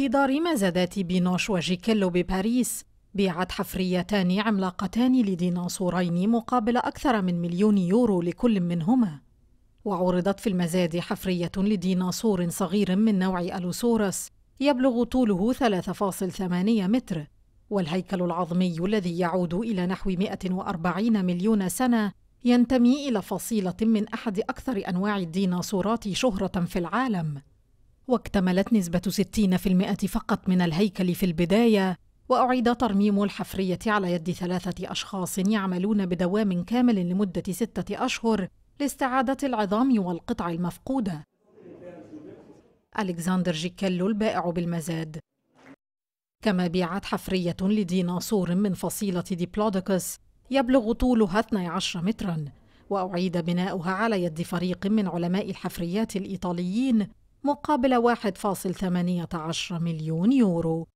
في دار مزادات بينوش وجيكيلو بباريس بيعت حفريتان عملاقتان لديناصورين مقابل أكثر من مليون يورو لكل منهما وعرضت في المزاد حفرية لديناصور صغير من نوع ألوسورس يبلغ طوله 3.8 متر والهيكل العظمي الذي يعود إلى نحو 140 مليون سنة ينتمي إلى فصيلة من أحد أكثر أنواع الديناصورات شهرة في العالم واكتملت نسبة 60% فقط من الهيكل في البداية وأعيد ترميم الحفرية على يد ثلاثة أشخاص يعملون بدوام كامل لمدة ستة أشهر لاستعادة العظام والقطع المفقودة ألكسندر جيكلو البائع بالمزاد كما بيعت حفرية لديناصور من فصيلة ديبلودوكس يبلغ طولها 12 متراً وأعيد بناؤها على يد فريق من علماء الحفريات الإيطاليين مقابل 1.18 مليون يورو